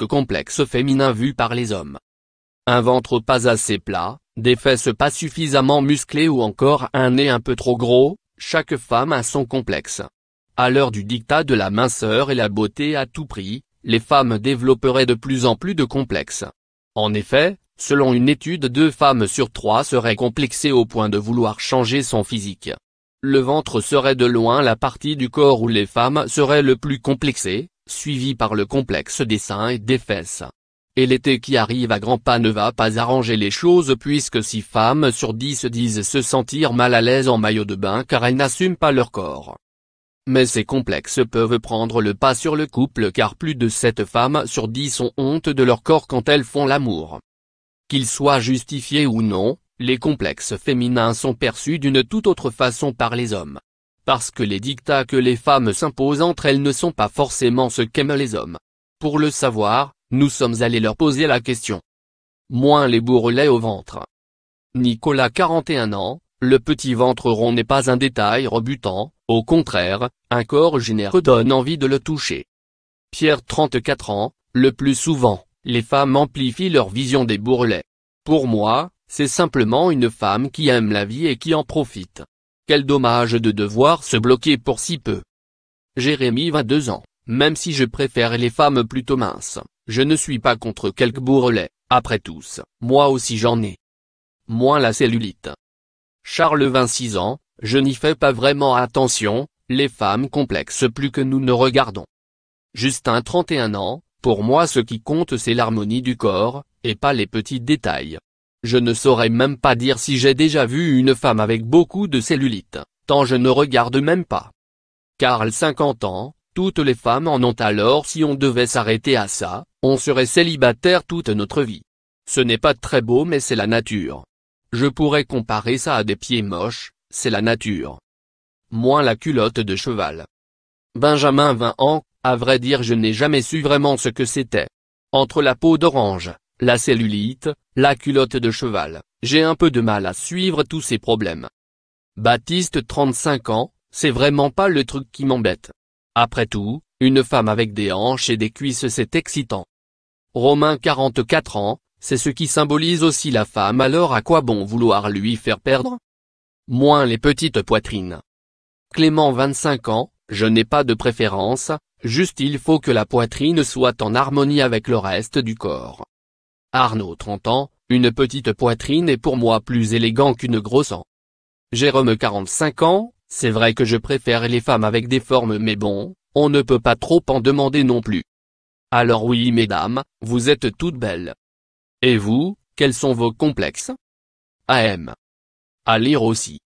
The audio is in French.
au complexes féminins par les hommes. Un ventre pas assez plat, des fesses pas suffisamment musclées ou encore un nez un peu trop gros, chaque femme a son complexe. À l'heure du dictat de la minceur et la beauté à tout prix, les femmes développeraient de plus en plus de complexes. En effet, selon une étude deux femmes sur trois seraient complexées au point de vouloir changer son physique. Le ventre serait de loin la partie du corps où les femmes seraient le plus complexées, suivi par le complexe des seins et des fesses. Et l'été qui arrive à grands pas ne va pas arranger les choses puisque six femmes sur dix disent se sentir mal à l'aise en maillot de bain car elles n'assument pas leur corps. Mais ces complexes peuvent prendre le pas sur le couple car plus de 7 femmes sur 10 ont honte de leur corps quand elles font l'amour. Qu'ils soient justifiés ou non, les complexes féminins sont perçus d'une toute autre façon par les hommes parce que les dictats que les femmes s'imposent entre elles ne sont pas forcément ce qu'aiment les hommes. Pour le savoir, nous sommes allés leur poser la question. Moins les bourrelets au ventre. Nicolas 41 ans, le petit ventre rond n'est pas un détail rebutant, au contraire, un corps généreux donne envie de le toucher. Pierre 34 ans, le plus souvent, les femmes amplifient leur vision des bourrelets. Pour moi, c'est simplement une femme qui aime la vie et qui en profite. Quel dommage de devoir se bloquer pour si peu. Jérémy 22 ans, même si je préfère les femmes plutôt minces, je ne suis pas contre quelques bourrelets, après tous, moi aussi j'en ai. Moins la cellulite. Charles 26 ans, je n'y fais pas vraiment attention, les femmes complexes plus que nous ne regardons. Justin 31 ans, pour moi ce qui compte c'est l'harmonie du corps, et pas les petits détails. Je ne saurais même pas dire si j'ai déjà vu une femme avec beaucoup de cellulite, tant je ne regarde même pas. Carl 50 ans, toutes les femmes en ont alors si on devait s'arrêter à ça, on serait célibataire toute notre vie. Ce n'est pas très beau mais c'est la nature. Je pourrais comparer ça à des pieds moches, c'est la nature. Moins la culotte de cheval. Benjamin 20 ans, à vrai dire je n'ai jamais su vraiment ce que c'était. Entre la peau d'orange, la cellulite, la culotte de cheval, j'ai un peu de mal à suivre tous ces problèmes. Baptiste 35 ans, c'est vraiment pas le truc qui m'embête. Après tout, une femme avec des hanches et des cuisses c'est excitant. Romain 44 ans, c'est ce qui symbolise aussi la femme alors à quoi bon vouloir lui faire perdre Moins les petites poitrines. Clément 25 ans, je n'ai pas de préférence, juste il faut que la poitrine soit en harmonie avec le reste du corps. Arnaud 30 ans, une petite poitrine est pour moi plus élégant qu'une grosse an Jérôme 45 ans, c'est vrai que je préfère les femmes avec des formes mais bon, on ne peut pas trop en demander non plus. Alors oui mesdames, vous êtes toutes belles. Et vous, quels sont vos complexes AM. À lire aussi.